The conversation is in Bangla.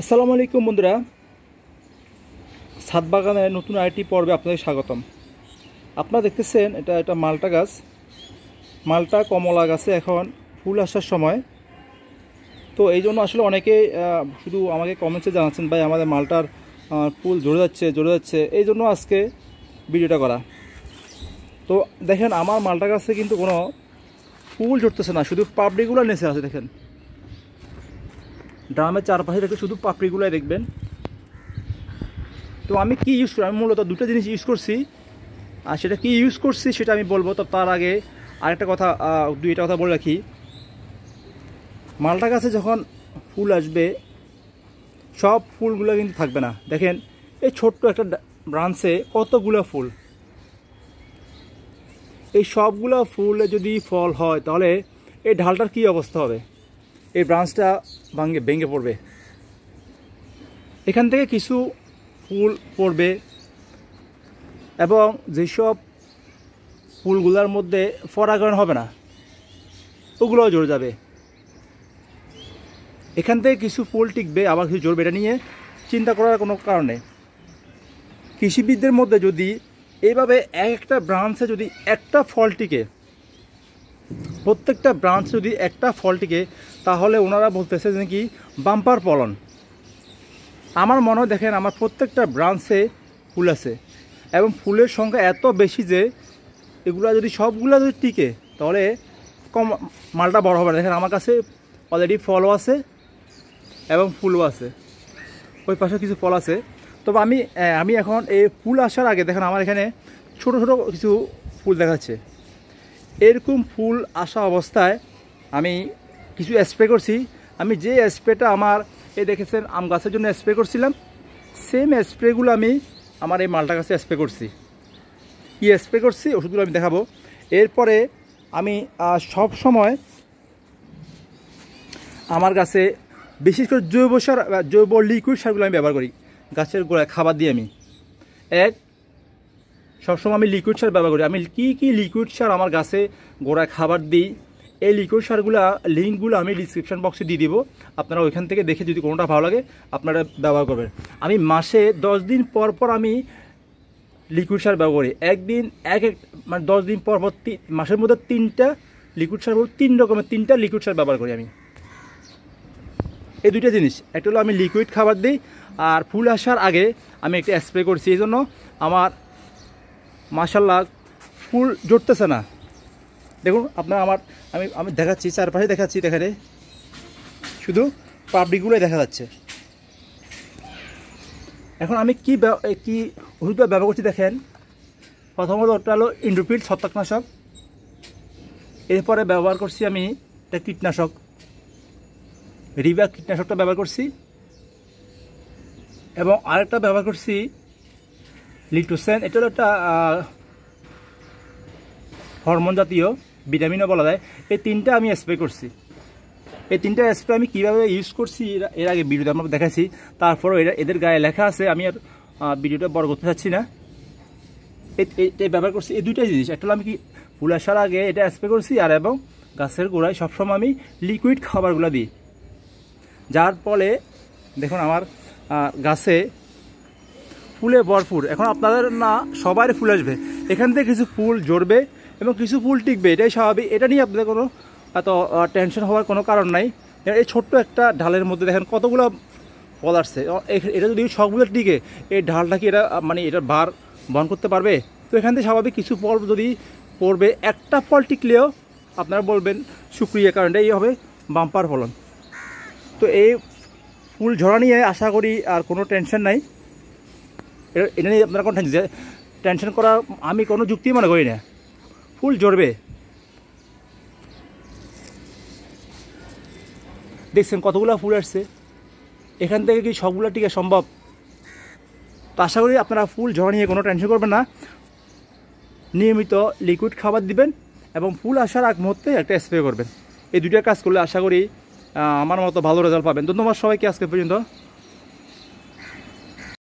আসসালামু আলাইকুম বন্ধুরা সাত বাগানের নতুন আইটি পর্বে আপনাদের স্বাগতম আপনারা দেখতেছেন এটা এটা মালটা গাছ মালটা কমলা গাছে এখন ফুল আসার সময় তো এই জন্য আসলে অনেকে শুধু আমাকে কমেন্টসে জানাচ্ছেন ভাই আমাদের মালটার ফুল ঝরে যাচ্ছে ঝরে যাচ্ছে এই জন্য আজকে ভিডিওটা করা তো দেখেন আমার মালটা গাছে কিন্তু কোনো ফুল ঝরতেছে না শুধু পাবলিকগুলো নেচে আছে দেখেন ড্রামের চারপাশে দেখতে শুধু পাপড়িগুলোই দেখবেন তো আমি কি ইউজ করি আমি মূলত দুটো জিনিস ইউজ করছি আর সেটা কি ইউজ করছি সেটা আমি বলবো তো তার আগে আরেকটা কথা দুইটা কথা বলে রাখি মালটা গাছে যখন ফুল আসবে সব ফুলগুলো কিন্তু থাকবে না দেখেন এই ছোট্ট একটা ব্রাঞ্চে কতগুলো ফুল এই সবগুলো ফুলে যদি ফল হয় তাহলে এই ঢালটার কি অবস্থা হবে এই ব্রাঞ্চটা ভাঙে ভেঙে পড়বে এখান থেকে কিছু ফুল পড়বে এবং যেসব ফুলগুলার মধ্যে পরাগরণ হবে না ওগুলোও জড়ে যাবে এখান থেকে কিছু ফুল টিকবে আবার কিছু জোর বেটা নিয়ে চিন্তা করার কোনো কারণে কৃষিবিদদের মধ্যে যদি এইভাবে এক একটা ব্রাঞ্চে যদি একটা ফল টিকে প্রত্যেকটা ব্রাঞ্চ যদি একটা ফল টিকে তাহলে ওনারা বলতেছে নাকি বাম্পার পলন আমার মনে দেখেন আমার প্রত্যেকটা ব্রাঞ্চে ফুল আছে এবং ফুলের সংখ্যা এত বেশি যে এগুলা যদি সবগুলো যদি টিকে তাহলে কম মালটা বড় হবে দেখেন আমার কাছে অলরেডি ফলও আছে এবং ফুলও আছে ওই পাশে কিছু ফল আছে তবে আমি আমি এখন এই ফুল আসার আগে দেখেন আমার এখানে ছোট ছোট কিছু ফুল দেখাচ্ছে এরকম ফুল আসা অবস্থায় আমি কিছু স্প্রে করছি আমি যে স্প্রেটা আমার এই দেখেছেন আম গাছের জন্য স্প্রে করছিলাম সেম স্প্রেগুলো আমি আমার এই মালটা গাছে স্প্রে করছি কী স্প্রে করছি ওষুধগুলো আমি দেখাবো এরপরে আমি সব সময় আমার গাছে বিশেষ করে জৈব সার জৈব লিকুইড সারগুলো আমি ব্যবহার করি গাছের গোড়ায় খাবার দিয়ে আমি এক সবসময় আমি লিকুইড সার ব্যবহার করি আমি কি কি লিকুইড সার আমার গাছে গোড়ায় খাবার দিই এই লিকুইড সারগুলো লিঙ্কগুলো আমি ডিসক্রিপশান বক্সে দিয়ে দিব আপনারা ওইখান থেকে দেখে যদি কোনোটা ভালো লাগে আপনারা ব্যবহার করবেন আমি মাসে দশ দিন পর পর আমি লিকুইড সার ব্যবহার করি একদিন এক এক মানে দশ দিন পর পর মাসের মধ্যে তিনটা লিকুইড সার বলতে তিন রকমের তিনটা লিকুইড সার ব্যবহার করি আমি এই দুইটা জিনিস একটা হলো আমি লিকুইড খাবার দিই আর ফুল আসার আগে আমি একটা স্প্রে করছি এই জন্য আমার মাসাল্লা ফুল জুটতেছে না দেখুন আপনারা আমার আমি আমি দেখাচ্ছি চারপাশে দেখাচ্ছি দেখারে শুধু পাবলিকগুলোই দেখা যাচ্ছে এখন আমি কি কি ওষুধটা ব্যবহার করছি দেখেন প্রথমত ওটা হলো ইন্ডোপিল ছত্রাকনাশক এরপরে ব্যবহার করছি আমি একটা কীটনাশক রিবা কীটনাশকটা ব্যবহার করছি এবং আরেকটা ব্যবহার করছি লিটোসেন এটা একটা হরমোন জাতীয় ভিটামিনও বলা যায় এই তিনটা আমি স্প্রে করছি এই তিনটা স্প্রে আমি কীভাবে ইউজ করছি এর আগে ভিডিওতে আমরা দেখাচ্ছি তারপরও এরা এদের গায়ে লেখা আছে আমি আর ভিডিওটা বড় করতে চাচ্ছি না এটা ব্যবহার করছি এই দুইটাই জিনিস একটা আমি কি ফুল আসার আগে এটা স্প্রে করছি আর এবং গাছের গোড়ায় সবসময় আমি লিকুইড খাবারগুলো দিই যার ফলে দেখুন আমার গাছে ফুলে ভরপুর এখন আপনাদের না সবাই ফুল আসবে এখান থেকে কিছু ফুল জড়বে এবং কিছু ফুল টিকবে এটাই স্বাভাবিক এটা নিয়ে আপনাদের কোনো এত টেনশন হওয়ার কোনো কারণ নাই এই ছোট্ট একটা ঢালের মধ্যে দেখেন কতগুলো ফল আসছে এটা যদি সবগুলো টিকে এই ঢালটা কি এটা মানে এটার ভার বহন করতে পারবে তো এখান থেকে স্বাভাবিক কিছু ফল যদি পড়বে একটা ফল টিকলেও আপনারা বলবেন সুক্রিয়া কারণ এই হবে বাম্পার ফলন তো এই ফুল ঝরা নিয়ে আশা করি আর কোনো টেনশন নাই এটা নিয়ে আপনারা কোনো টেনশন টেনশন করা আমি কোনো যুক্তি মনে করি না ফুল জড়বে দেখছেন কতগুলো ফুল আসছে এখান থেকে কি সবগুলো টিকে সম্ভব তো আশা করি আপনারা ফুল ঝরা নিয়ে কোনো টেনশন করবেন না নিয়মিত লিকুইড খাবার দিবেন এবং ফুল আসার আগ মুহূর্তে একটা স্প্রে করবেন এই দুইটা কাজ করলে আশা করি আমার মতো ভালো রেজাল্ট পাবেন ধন্যবাদ সবাইকে আজকে পর্যন্ত